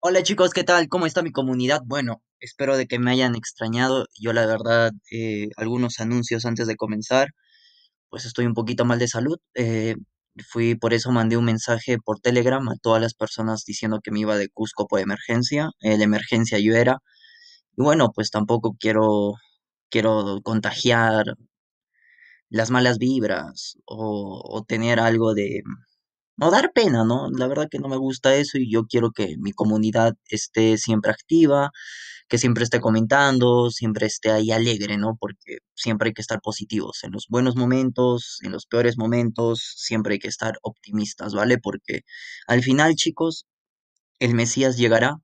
Hola chicos, ¿qué tal? ¿Cómo está mi comunidad? Bueno, espero de que me hayan extrañado. Yo la verdad, eh, algunos anuncios antes de comenzar, pues estoy un poquito mal de salud. Eh, fui por eso mandé un mensaje por Telegram a todas las personas diciendo que me iba de Cusco por emergencia. Eh, la emergencia yo era. Y bueno, pues tampoco quiero, quiero contagiar las malas vibras o, o tener algo de, no dar pena, ¿no? La verdad que no me gusta eso y yo quiero que mi comunidad esté siempre activa, que siempre esté comentando, siempre esté ahí alegre, ¿no? Porque siempre hay que estar positivos en los buenos momentos, en los peores momentos, siempre hay que estar optimistas, ¿vale? Porque al final, chicos, el Mesías llegará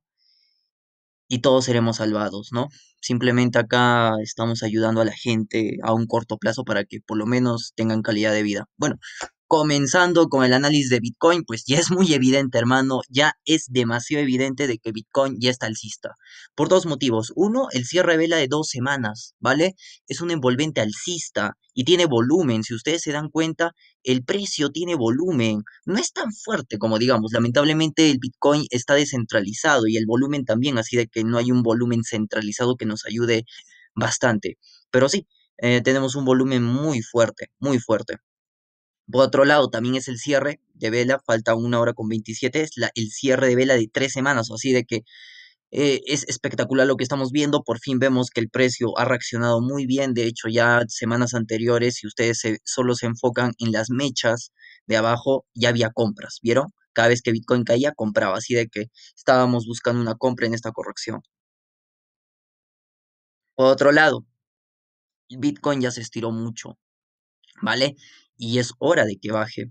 y todos seremos salvados, ¿no? Simplemente acá estamos ayudando a la gente a un corto plazo para que por lo menos tengan calidad de vida. Bueno, comenzando con el análisis de Bitcoin, pues ya es muy evidente, hermano, ya es demasiado evidente de que Bitcoin ya está alcista. Por dos motivos. Uno, el cierre vela de dos semanas, ¿vale? Es un envolvente alcista y tiene volumen. Si ustedes se dan cuenta, el precio tiene volumen. No es tan fuerte como digamos. Lamentablemente el Bitcoin está descentralizado y el volumen también, así de que no hay un volumen centralizado que nos ayude bastante. Pero sí, eh, tenemos un volumen muy fuerte, muy fuerte. Por otro lado, también es el cierre de vela, falta una hora con 27, es la, el cierre de vela de tres semanas, o así de que eh, es espectacular lo que estamos viendo, por fin vemos que el precio ha reaccionado muy bien, de hecho ya semanas anteriores, si ustedes solo se enfocan en las mechas de abajo, ya había compras, ¿vieron? Cada vez que Bitcoin caía, compraba, así de que estábamos buscando una compra en esta corrección. Por otro lado, Bitcoin ya se estiró mucho, ¿vale? y es hora de que baje.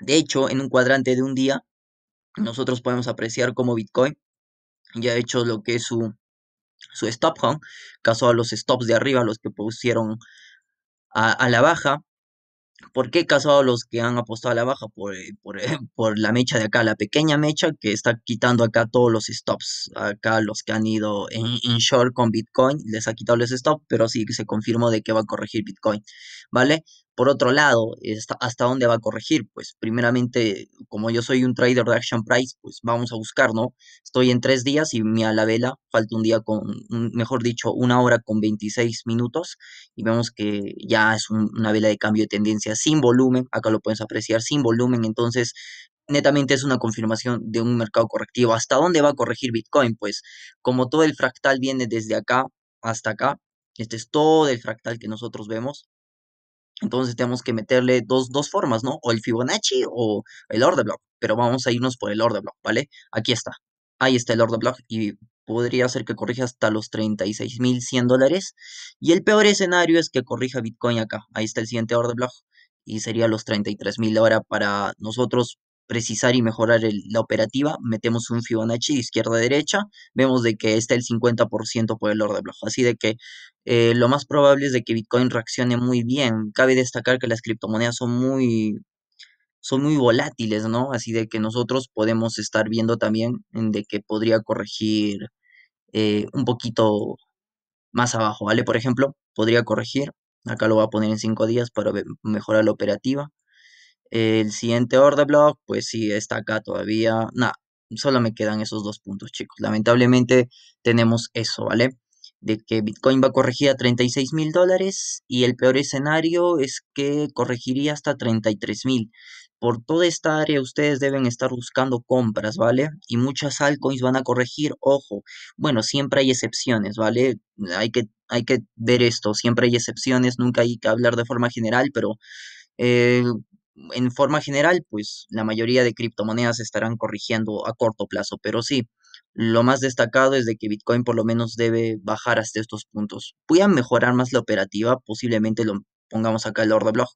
De hecho, en un cuadrante de un día, nosotros podemos apreciar cómo Bitcoin ya ha hecho lo que es su, su stop home caso a los stops de arriba, los que pusieron a, la baja. ¿Por qué caso a los que han apostado a la baja? Por, eh, eh, por, la mecha de acá, la pequeña mecha que está quitando acá todos los stops. Acá los que han ido en, short con Bitcoin, les ha quitado los stops, pero sí que se confirmó de que va a corregir Bitcoin, ¿vale? Por otro lado, ¿hasta dónde va a corregir? Pues primeramente, como yo soy un trader de Action Price, pues vamos a buscar, ¿no? Estoy en tres días y me la vela, falta un día con, mejor dicho, una hora con 26 minutos y vemos que ya es una vela de cambio de tendencia sin volumen, acá lo puedes apreciar, sin volumen, entonces netamente es una confirmación de un mercado correctivo. ¿Hasta dónde va a corregir Bitcoin? Pues como todo el fractal viene desde acá hasta acá, este es todo el fractal que nosotros vemos, entonces tenemos que meterle dos, formas, ¿no? O el Fibonacci o el order block. Pero vamos a irnos por el order block, ¿vale? Aquí está. Ahí está el order block y podría ser que corrija hasta los 36.100 dólares. Y el peor escenario es que corrija Bitcoin acá. Ahí está el siguiente order block y sería los 33.000 ahora para nosotros precisar y mejorar la operativa, metemos un Fibonacci de izquierda a derecha, vemos de que está el 50% por el order block. Así de que eh, lo más probable es de que Bitcoin reaccione muy bien. Cabe destacar que las criptomonedas son muy, son muy volátiles, ¿no? Así de que nosotros podemos estar viendo también de que podría corregir eh, un poquito más abajo, ¿vale? Por ejemplo, podría corregir, acá lo voy a poner en 5 días para mejorar la operativa. El siguiente order block, pues sí, está acá todavía. Nada, solo me quedan esos dos puntos, chicos. Lamentablemente tenemos eso, ¿vale? de que Bitcoin va a corregir a 36 mil dólares y el peor escenario es que corregiría hasta 33 mil. Por toda esta área ustedes deben estar buscando compras, ¿vale? Y muchas altcoins van a corregir, ojo. Bueno, siempre hay excepciones, ¿vale? Hay que, hay que ver esto, siempre hay excepciones, nunca hay que hablar de forma general, pero eh, en forma general, pues la mayoría de criptomonedas estarán corrigiendo a corto plazo, pero sí. Lo más destacado es de que Bitcoin por lo menos debe bajar hasta estos puntos. Voy a mejorar más la operativa, posiblemente lo pongamos acá el order block.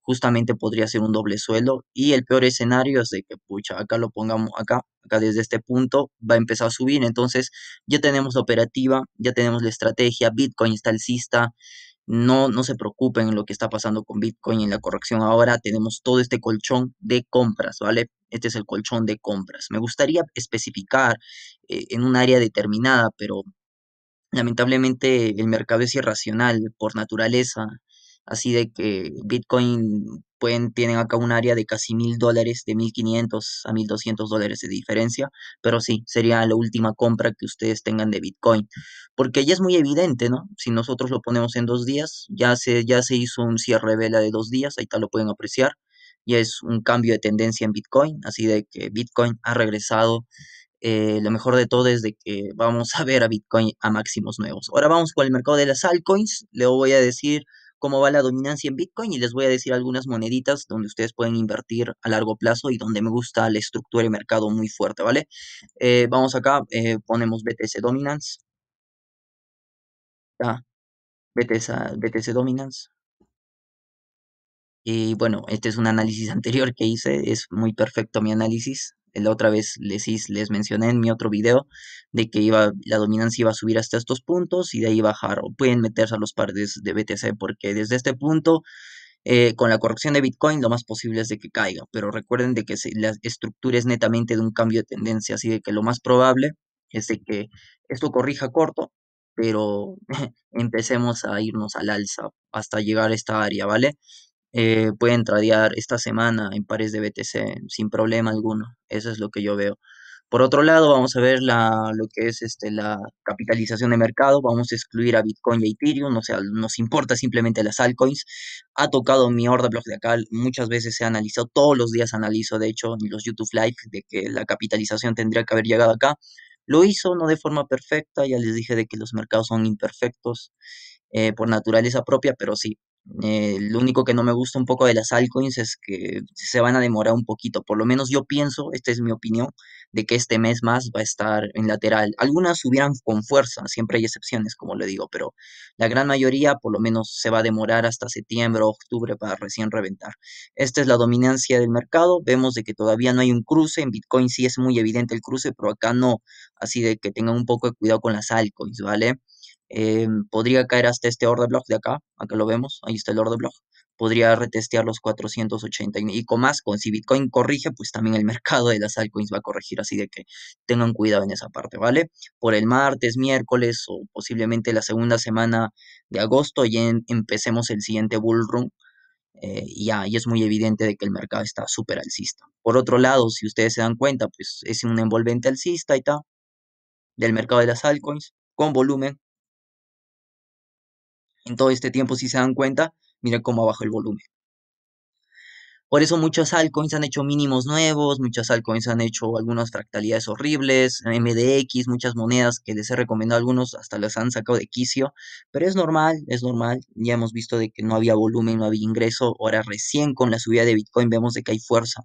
Justamente podría ser un doble suelo y el peor escenario es de que pucha, acá lo pongamos acá, acá desde este punto va a empezar a subir, entonces ya tenemos la operativa, ya tenemos la estrategia, Bitcoin está alcista, no, no se preocupen en lo que está pasando con Bitcoin en la corrección. Ahora tenemos todo este colchón de compras, ¿vale? Este es el colchón de compras. Me gustaría especificar eh, en un área determinada, pero lamentablemente el mercado es irracional por naturaleza así de que Bitcoin pueden, tienen acá un área de casi mil dólares, de 1500 a 1200 dólares de diferencia, pero sí, sería la última compra que ustedes tengan de Bitcoin, porque ya es muy evidente, ¿no? Si nosotros lo ponemos en dos días, ya se, ya se hizo un cierre vela de dos días, ahí tal lo pueden apreciar, ya es un cambio de tendencia en Bitcoin, así de que Bitcoin ha regresado. Eh, lo mejor de todo es de que vamos a ver a Bitcoin a máximos nuevos. Ahora vamos con el mercado de las altcoins. Le voy a decir cómo va la dominancia en Bitcoin y les voy a decir algunas moneditas donde ustedes pueden invertir a largo plazo y donde me gusta la estructura y mercado muy fuerte, ¿vale? Eh, vamos acá, eh, ponemos BTC Dominance. BTC Dominance. Y bueno, este es un análisis anterior que hice, es muy perfecto mi análisis, la otra vez les, les mencioné en mi otro video de que iba, la dominancia iba a subir hasta estos puntos y de ahí bajar o pueden meterse a los pares de BTC porque desde este punto eh, con la corrección de Bitcoin lo más posible es de que caiga, pero recuerden de que la estructura es netamente de un cambio de tendencia, así de que lo más probable es de que esto corrija corto, pero empecemos a irnos al alza hasta llegar a esta área, ¿vale? Eh, pueden tradear esta semana en pares de BTC sin problema alguno. Eso es lo que yo veo. Por otro lado, vamos a ver lo que es este, la capitalización de mercado. Vamos a excluir a Bitcoin y a Ethereum. O sea, nos importa simplemente las altcoins. Ha tocado mi horda blog de acá. Muchas veces se ha analizado, todos los días analizo, de hecho, en los YouTube likes de que la capitalización tendría que haber llegado acá. Lo hizo, no de forma perfecta. Ya les dije de que los mercados son imperfectos eh, por naturaleza propia, pero sí. Eh, lo único que no me gusta un poco de las altcoins es que se van a demorar un poquito. Por lo menos yo pienso, esta es mi opinión, de que este mes más va a estar en lateral. Algunas subieran con fuerza, siempre hay excepciones, como le digo, pero la gran mayoría por lo menos se va a demorar hasta septiembre o octubre para recién reventar. Esta es la dominancia del mercado. Vemos de que todavía no hay un cruce. En Bitcoin sí es muy evidente el cruce, pero acá no. Así de que tengan un poco de cuidado con las altcoins, ¿vale? Em, podría caer hasta este order block de acá, acá lo vemos, ahí está el order block, podría retestear los 480 y con más, con si Bitcoin corrige, pues también el mercado de las altcoins va a corregir, así de que tengan cuidado en esa parte, ¿vale? Por el martes, miércoles o posiblemente la segunda semana de agosto ya em, empecemos el siguiente bull run. Eh, ya, y es muy evidente de que el mercado está súper alcista. Por otro lado, si ustedes se dan cuenta, pues es un envolvente alcista y tal, del mercado de las altcoins, con volumen, en todo este tiempo, si se dan cuenta, miren cómo abajo el volumen. Por eso muchas altcoins han hecho mínimos nuevos, muchas altcoins han hecho algunas fractalidades horribles, MDX, muchas monedas que les he recomendado algunos, hasta las han sacado de quicio, pero es normal, es normal, ya hemos visto de que no había volumen, no había ingreso, ahora recién con la subida de Bitcoin vemos de que hay fuerza.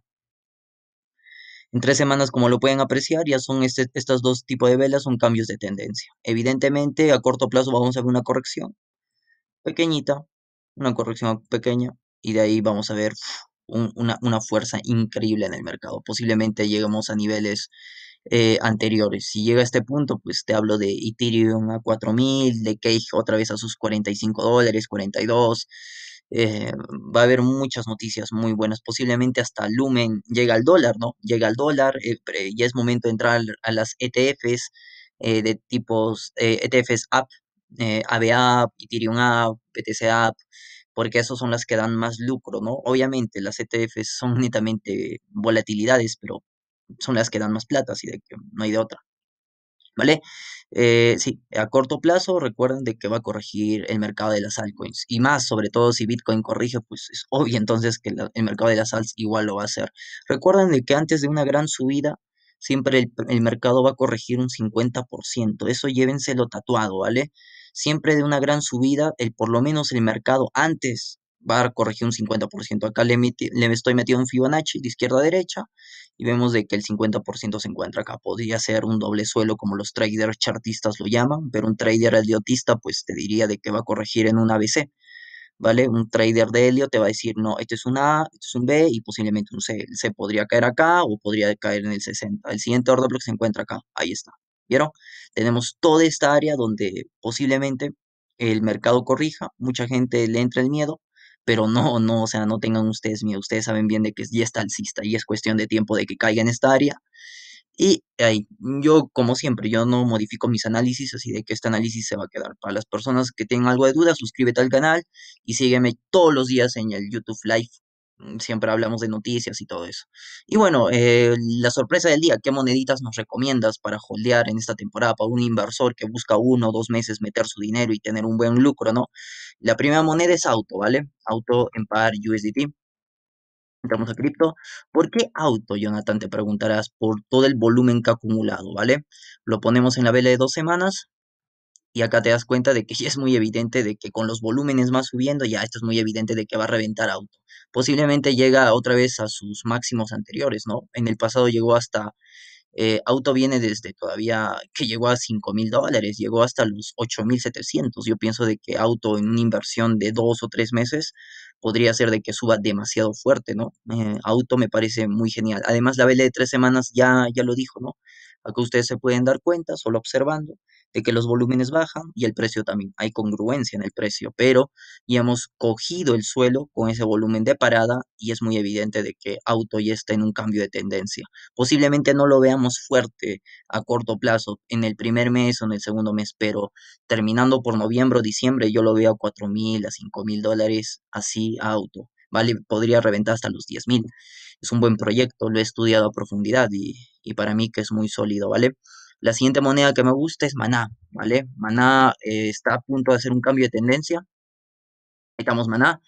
En tres semanas, como lo pueden apreciar, ya son estos estas dos tipos de velas, son cambios de tendencia. Evidentemente, a corto plazo vamos a ver una corrección, pequeñita, una corrección pequeña, y de ahí vamos a ver una, fuerza increíble en el mercado. Posiblemente lleguemos a niveles eh, anteriores. Si llega a este punto, pues te hablo de Ethereum a 4000, de Cage otra vez a sus 45 dólares, 42. Eh, va a haber muchas noticias muy buenas. Posiblemente hasta Lumen llega al dólar, ¿no? Llega al dólar, eh, ya es momento de entrar a las ETFs de tipos ETFs e app eh, ABA, Ethereum App, App, porque esas son las que dan más lucro, ¿no? Obviamente las ETFs son netamente volatilidades, pero son las que dan más plata, así de que no hay de otra. ¿Vale? Eh, sí, a corto plazo recuerden de que va a corregir el mercado de las altcoins y más, sobre todo si Bitcoin corrige, pues es obvio entonces que el mercado de las altcoins igual lo va a hacer. Recuerden de que antes de una gran subida siempre el, el mercado va a corregir un 50%, eso llévenselo tatuado, ¿vale? siempre de una gran subida, el, por lo menos el mercado antes va a corregir un 50%. Acá le, le estoy metiendo un Fibonacci de izquierda a derecha y vemos de que el 50% se encuentra acá. Podría ser un doble suelo como los traders chartistas lo llaman, pero un trader idiotista pues te diría de que va a corregir en un ABC. ¿Vale? Un trader de Helio te va a decir, no, este es un A, este es un B y posiblemente un C. El C podría caer acá o podría caer en el 60. El siguiente order block se encuentra acá. Ahí está. ¿Vieron? Tenemos toda esta área donde posiblemente el mercado corrija, mucha gente le entra el miedo, pero no, no, o sea, no tengan ustedes miedo, ustedes saben bien de que ya está alcista y es cuestión de tiempo de que caiga en esta área. Y ahí, yo, como siempre, yo no modifico mis análisis, así de que este análisis se va a quedar. Para las personas que tienen algo de duda, suscríbete al canal y sígueme todos los días en el YouTube Live Mm, siempre hablamos de noticias y todo eso. Y bueno, eh, la sorpresa del día, ¿qué moneditas nos recomiendas para holdear en esta temporada para un inversor que busca uno o dos meses meter su dinero y tener un buen lucro, ¿no? La primera moneda es auto, ¿vale? Auto en par USDT. Entramos a cripto. ¿Por qué auto, Jonathan? Te preguntarás por todo el volumen que ha acumulado, ¿vale? Lo ponemos en la vela de dos semanas, y acá te das cuenta de que ya es muy evidente de que con los volúmenes más subiendo, ya esto es muy evidente de que va a reventar auto. Posiblemente llega otra vez a sus máximos anteriores, ¿no? En el pasado llegó hasta, eh, auto viene desde todavía que llegó a 5 mil dólares, llegó hasta los mil 700 Yo pienso de que auto en una inversión de dos o tres meses podría ser de que suba demasiado fuerte, ¿no? Eh, auto me parece muy genial. Además, la vela de tres semanas ya, ya lo dijo, ¿no? Acá ustedes se pueden dar cuenta, solo observando de que los volúmenes bajan y el precio también. Hay congruencia en el precio, pero ya hemos cogido el suelo con ese volumen de parada y es muy evidente de que auto ya está en un cambio de tendencia. Posiblemente no lo veamos fuerte a corto plazo en el primer mes o en el segundo mes, pero terminando por noviembre o diciembre yo lo veo a 4 mil, a 5 mil dólares así a auto. Vale, podría reventar hasta los $10,000. mil. Es un buen proyecto, lo he estudiado a profundidad y, y para mí que es muy sólido, ¿vale? La siguiente moneda que me gusta es Maná, ¿vale? Maná eh, está a punto de hacer un cambio de tendencia. estamos Maná.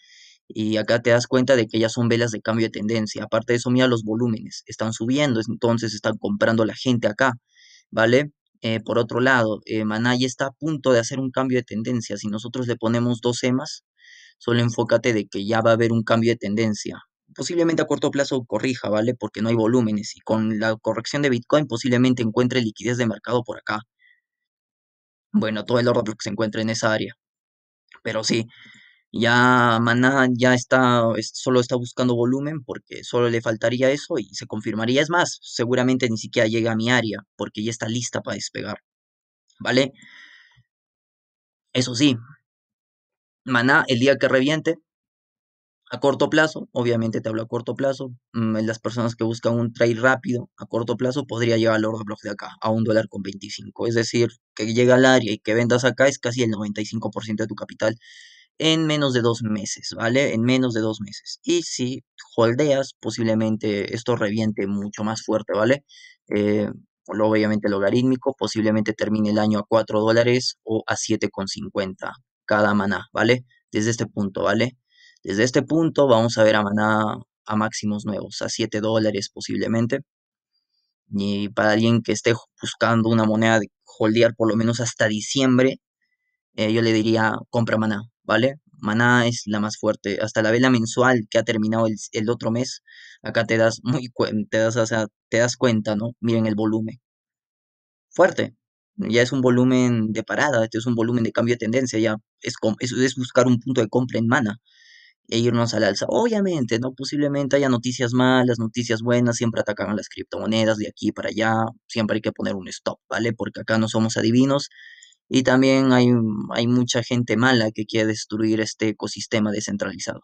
Y acá te das cuenta de que ya son velas de cambio de tendencia. Aparte de eso, mira los volúmenes. Están subiendo, entonces están comprando la gente acá, ¿vale? Eh, por otro lado, eh, Maná ya está a punto de hacer un cambio de tendencia. Si nosotros le ponemos dos emas, solo enfócate de que ya va a haber un cambio de tendencia posiblemente a corto plazo corrija, ¿vale? Porque no hay volúmenes y con la corrección de Bitcoin posiblemente encuentre liquidez de mercado por acá. Bueno, todo el orden que se encuentra en esa área. Pero sí, ya Maná ya está, solo está buscando volumen porque solo le faltaría eso y se confirmaría. Es más, seguramente ni siquiera llega a mi área porque ya está lista para despegar, ¿vale? Eso sí, Maná el día que reviente a corto plazo, obviamente te hablo a corto plazo, mm, las personas que buscan un trade rápido a corto plazo podría llevar al order block de acá, a un dólar con 25. Es decir, que llega al área y que vendas acá es casi el 95% de tu capital en menos de dos meses, ¿vale? En menos de dos meses. Y si holdeas, posiblemente esto reviente mucho más fuerte, ¿vale? Eh, obviamente logarítmico, posiblemente termine el año a 4 dólares o a 7,50 cada maná, ¿vale? Desde este punto, ¿vale? Desde este punto vamos a ver a Maná a máximos nuevos, a 7 dólares posiblemente. Y para alguien que esté buscando una moneda de holdear por lo menos hasta diciembre, eh, yo le diría compra Maná, ¿vale? Maná es la más fuerte. Hasta la vela mensual que ha terminado el, otro mes, acá te das, muy te, te das cuenta, ¿no? Miren el volumen. Fuerte. Ya es un volumen de parada, este es un volumen de cambio de tendencia, ya es, es, es buscar un punto de compra en maná e irnos al alza. Obviamente, ¿no? Posiblemente haya noticias malas, noticias buenas, siempre atacan las criptomonedas de aquí para allá, siempre hay que poner un stop, ¿vale? Porque acá no somos adivinos y también hay, hay mucha gente mala que quiere destruir este ecosistema descentralizado.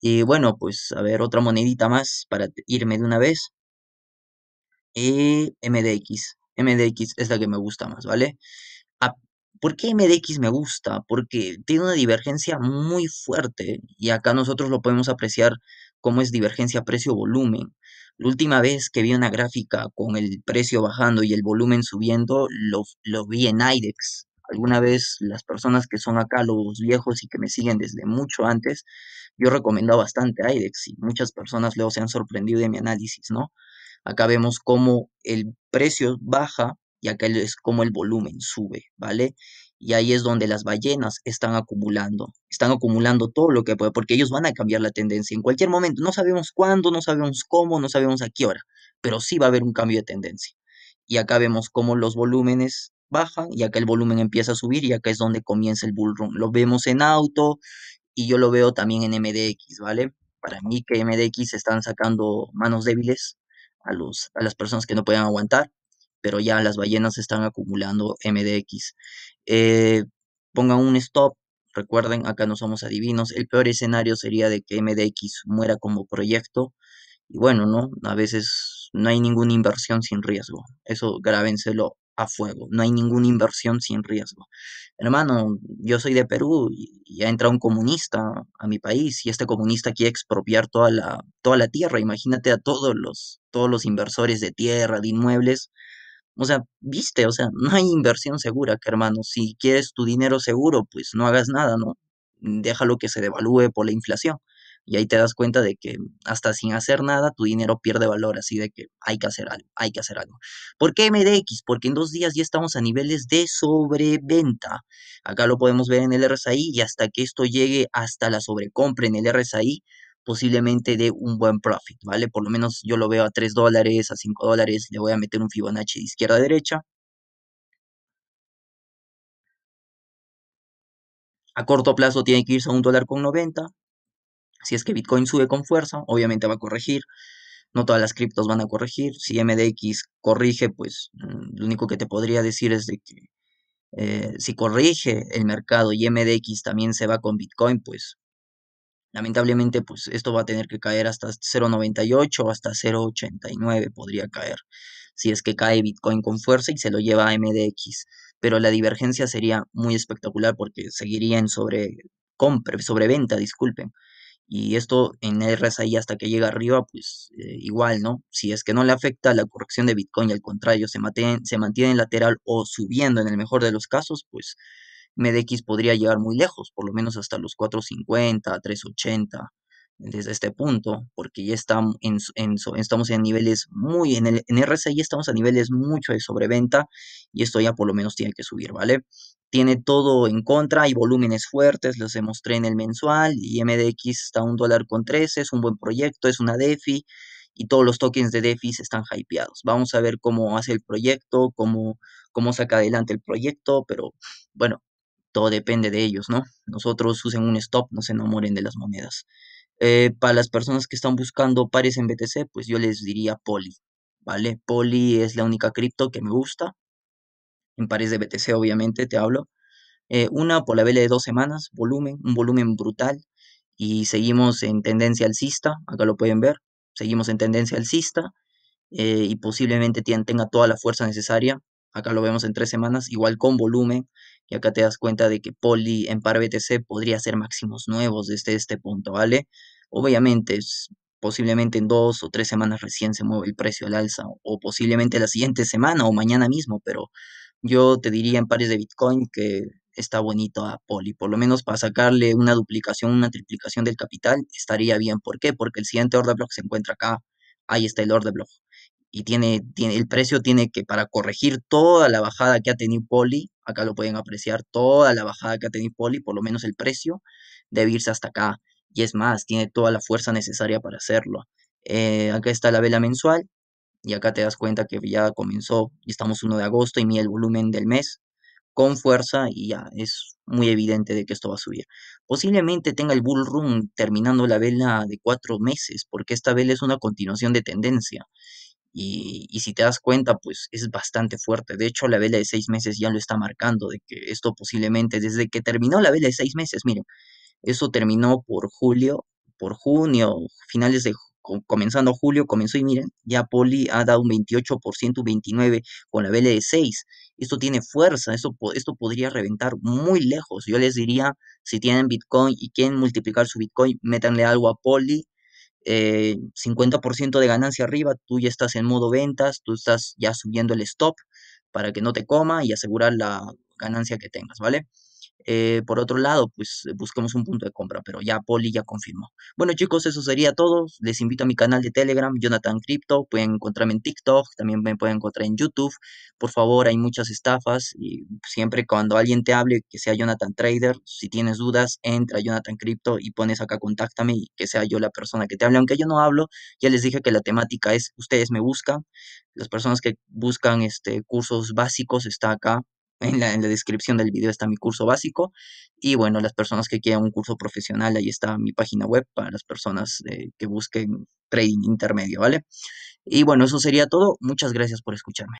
Y bueno, pues a ver, otra monedita más para irme de una vez. Y MDX. MDX es la que me gusta más, ¿vale? ¿Por qué MDX me gusta? Porque tiene una divergencia muy fuerte y acá nosotros lo podemos apreciar como es divergencia precio-volumen. La última vez que vi una gráfica con el precio bajando y el volumen subiendo, lo, vi en IDEX. Alguna vez las personas que son acá, los viejos y que me siguen desde mucho antes, yo recomendaba bastante IDEX y muchas personas luego se han sorprendido de mi análisis, ¿no? Acá vemos cómo el precio baja, y acá es como el volumen sube, ¿vale? Y ahí es donde las ballenas están acumulando, están acumulando todo lo que puede, porque ellos van a cambiar la tendencia en cualquier momento. No sabemos cuándo, no sabemos cómo, no sabemos a qué hora, pero sí va a haber un cambio de tendencia. Y acá vemos cómo los volúmenes bajan y acá el volumen empieza a subir y acá es donde comienza el bull run. Lo vemos en auto y yo lo veo también en MDX, ¿vale? Para mí que MDX están sacando manos débiles a, los, a las personas que no pueden aguantar pero ya las ballenas están acumulando MDX. Eh, pongan un stop, recuerden, acá no somos adivinos, el peor escenario sería de que MDX muera como proyecto, y bueno, ¿no? A veces no hay ninguna inversión sin riesgo, eso grábenselo a fuego, no hay ninguna inversión sin riesgo. Hermano, yo soy de Perú y ha entrado un comunista a mi país y este comunista quiere expropiar toda la, toda la tierra, imagínate a todos los, todos los inversores de tierra, de inmuebles, o sea, viste, o sea, no hay inversión segura, que hermano. Si quieres tu dinero seguro, pues no hagas nada, ¿no? Déjalo que se devalúe por la inflación. Y ahí te das cuenta de que hasta sin hacer nada, tu dinero pierde valor, así de que hay que hacer algo, hay que hacer algo. ¿Por qué MDX? Porque en dos días ya estamos a niveles de sobreventa. Acá lo podemos ver en el RSI y hasta que esto llegue hasta la sobrecompra en el RSI, posiblemente dé un buen profit, ¿vale? Por lo menos yo lo veo a 3 dólares, a 5 dólares, le voy a meter un Fibonacci de izquierda a derecha. A corto plazo tiene que irse a un dólar con 90. Si es que Bitcoin sube con fuerza, obviamente va a corregir. No todas las criptos van a corregir. Si MDX corrige, pues mm, lo único que te podría decir es de que eh, si corrige el mercado y MDX también se va con Bitcoin, pues Lamentablemente, pues esto va a tener que caer hasta 0.98 o hasta 0.89 podría caer, si es que cae Bitcoin con fuerza y se lo lleva a MDX. Pero la divergencia sería muy espectacular porque seguiría en sobre compra, sobreventa, disculpen. Y esto en RSI hasta que llega arriba, pues eh, igual, ¿no? Si es que no le afecta la corrección de Bitcoin, al contrario, se mantiene, se mantiene lateral o subiendo en el mejor de los casos, pues MDX podría llegar muy lejos, por lo menos hasta los 450, 380 desde este punto, porque ya estamos en niveles muy, en, el, en RSI estamos a niveles mucho de sobreventa y esto ya por lo menos tiene que subir, ¿vale? Tiene todo en contra, hay volúmenes fuertes, los demostré en el mensual y MDX está a un dólar con 13, es un buen proyecto, es una DeFi y todos los tokens de DeFi están hypeados. Vamos a ver cómo hace el proyecto, cómo, cómo saca adelante el proyecto, pero bueno, todo depende de ellos, ¿no? Nosotros usen un stop, no se enamoren de las monedas. Eh, para las personas que están buscando pares en BTC, pues yo les diría Poli, ¿vale? Poli es la única cripto que me gusta. En pares de BTC, obviamente, te hablo. Eh, una por la vela de dos semanas, volumen, un volumen brutal. Y seguimos en tendencia alcista, acá lo pueden ver. Seguimos en tendencia alcista eh, y posiblemente tenga toda la fuerza necesaria. Acá lo vemos en tres semanas, igual con volumen. Y acá te das cuenta de que Poli en par BTC podría ser máximos nuevos desde este punto, ¿vale? Obviamente, es, posiblemente en dos o tres semanas recién se mueve el precio al alza, o posiblemente la siguiente semana o mañana mismo, pero yo te diría en pares de Bitcoin que está bonito a Poli, por lo menos para sacarle una duplicación, una triplicación del capital, estaría bien. ¿Por qué? Porque el siguiente order block se encuentra acá, ahí está el order block, y tiene, el precio tiene que, para corregir toda la bajada que ha tenido Poli, acá lo pueden apreciar, toda la bajada que ha tenido Poli, por lo menos el precio, debe irse hasta acá. Y es más, tiene toda la fuerza necesaria para hacerlo. Eh, acá está la vela mensual, y acá te das cuenta que ya comenzó, y estamos 1 de agosto, y mira el volumen del mes, con fuerza, y ya, es muy evidente de que esto va a subir. Posiblemente tenga el bull run terminando la vela de cuatro meses, porque esta vela es una continuación de tendencia. Y, si te das cuenta, pues es bastante fuerte. De hecho, la vela de seis meses ya lo está marcando, de que esto posiblemente, desde que terminó la vela de seis meses, miren, eso terminó por julio, por junio, finales de comenzando julio, comenzó y miren, ya Poli ha dado un 28%, ciento 29% con la vela de seis Esto tiene fuerza, esto, esto podría reventar muy lejos. Yo les diría, si tienen Bitcoin y quieren multiplicar su Bitcoin, métanle algo a Poli 50% eh, de ganancia arriba, tú ya estás en modo ventas, tú estás ya subiendo el stop para que no te coma y asegurar la ganancia que tengas, ¿vale? Eh, por otro lado, pues buscamos un punto de compra, pero ya Poli ya confirmó. Bueno chicos, eso sería todo. Les invito a mi canal de Telegram, Jonathan Crypto. Pueden encontrarme en TikTok, también me pueden encontrar en YouTube. Por favor, hay muchas estafas y siempre cuando alguien te hable, que sea Jonathan Trader, si tienes dudas, entra a Jonathan Crypto y pones acá contáctame y que sea yo la persona que te hable. Aunque yo no hablo, ya les dije que la temática es ustedes me buscan. Las personas que buscan este, cursos básicos está acá en la, descripción del video está mi curso básico y bueno, las personas que quieran un curso profesional, ahí está mi página web para las personas eh, que busquen trading intermedio, ¿vale? Y bueno, eso sería todo. Muchas gracias por escucharme.